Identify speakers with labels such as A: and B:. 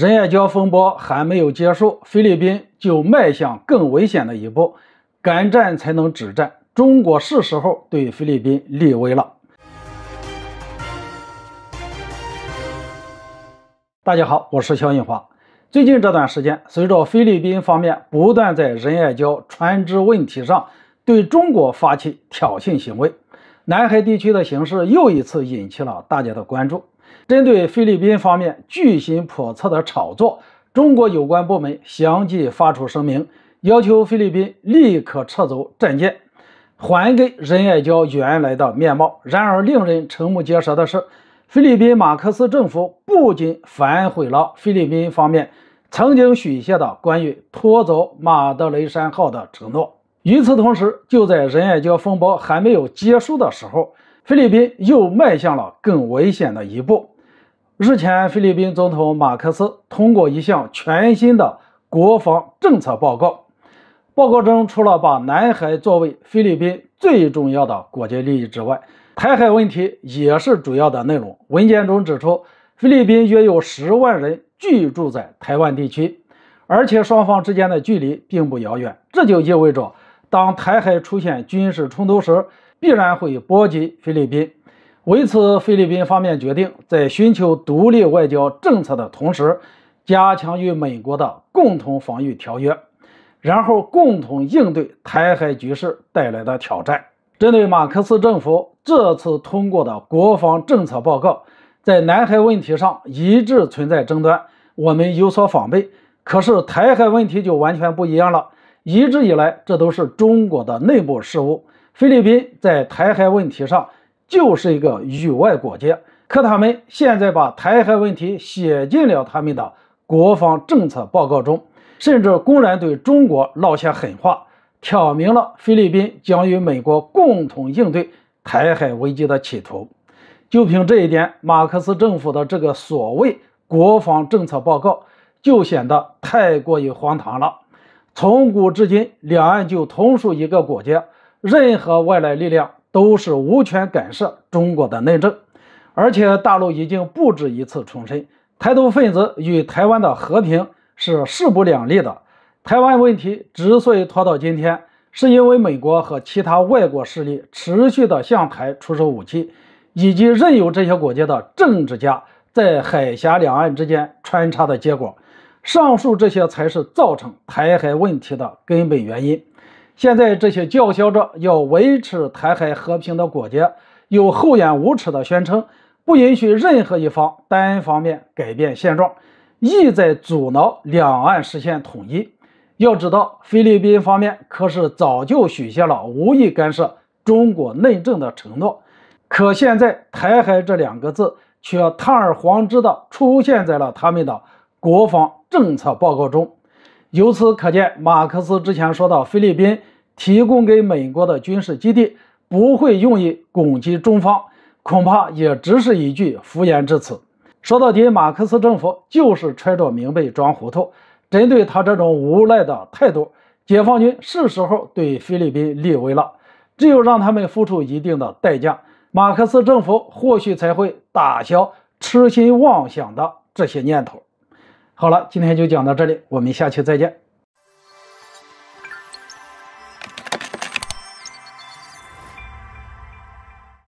A: 仁爱礁风波还没有结束，菲律宾就迈向更危险的一步，敢战才能止战。中国是时候对菲律宾立威了。大家好，我是肖应华。最近这段时间，随着菲律宾方面不断在仁爱礁船只问题上对中国发起挑衅行为，南海地区的形势又一次引起了大家的关注。针对菲律宾方面居心叵测的炒作，中国有关部门相继发出声明，要求菲律宾立刻撤走战舰，还给仁爱礁原来的面貌。然而，令人瞠目结舌的是，菲律宾马克斯政府不仅反悔了菲律宾方面曾经许下的关于拖走马德雷山号的承诺，与此同时，就在仁爱礁风波还没有结束的时候，菲律宾又迈向了更危险的一步。日前，菲律宾总统马克思通过一项全新的国防政策报告。报告中除了把南海作为菲律宾最重要的国家利益之外，台海问题也是主要的内容。文件中指出，菲律宾约有十万人居住在台湾地区，而且双方之间的距离并不遥远。这就意味着，当台海出现军事冲突时，必然会波及菲律宾。为此，菲律宾方面决定在寻求独立外交政策的同时，加强与美国的共同防御条约，然后共同应对台海局势带来的挑战。针对马克思政府这次通过的国防政策报告，在南海问题上一直存在争端，我们有所防备。可是台海问题就完全不一样了，一直以来这都是中国的内部事务。菲律宾在台海问题上。就是一个域外国家，可他们现在把台海问题写进了他们的国防政策报告中，甚至公然对中国落下狠话，挑明了菲律宾将与美国共同应对台海危机的企图。就凭这一点，马克思政府的这个所谓国防政策报告就显得太过于荒唐了。从古至今，两岸就同属一个国家，任何外来力量。都是无权干涉中国的内政，而且大陆已经不止一次重申，台独分子与台湾的和平是势不两立的。台湾问题之所以拖到今天，是因为美国和其他外国势力持续的向台出售武器，以及任由这些国家的政治家在海峡两岸之间穿插的结果。上述这些才是造成台海问题的根本原因。现在这些叫嚣着要维持台海和平的国家，又厚颜无耻地宣称不允许任何一方单方面改变现状，意在阻挠两岸实现统一。要知道，菲律宾方面可是早就许下了无意干涉中国内政的承诺，可现在“台海”这两个字却堂而皇之地出现在了他们的国防政策报告中。由此可见，马克思之前说到菲律宾提供给美国的军事基地不会用于攻击中方，恐怕也只是一句敷衍之词。说到底，马克思政府就是揣着明白装糊涂。针对他这种无赖的态度，解放军是时候对菲律宾立威了。只有让他们付出一定的代价，马克思政府或许才会打消痴心妄想的这些念头。好了，今天就讲到这里，我们下期再见。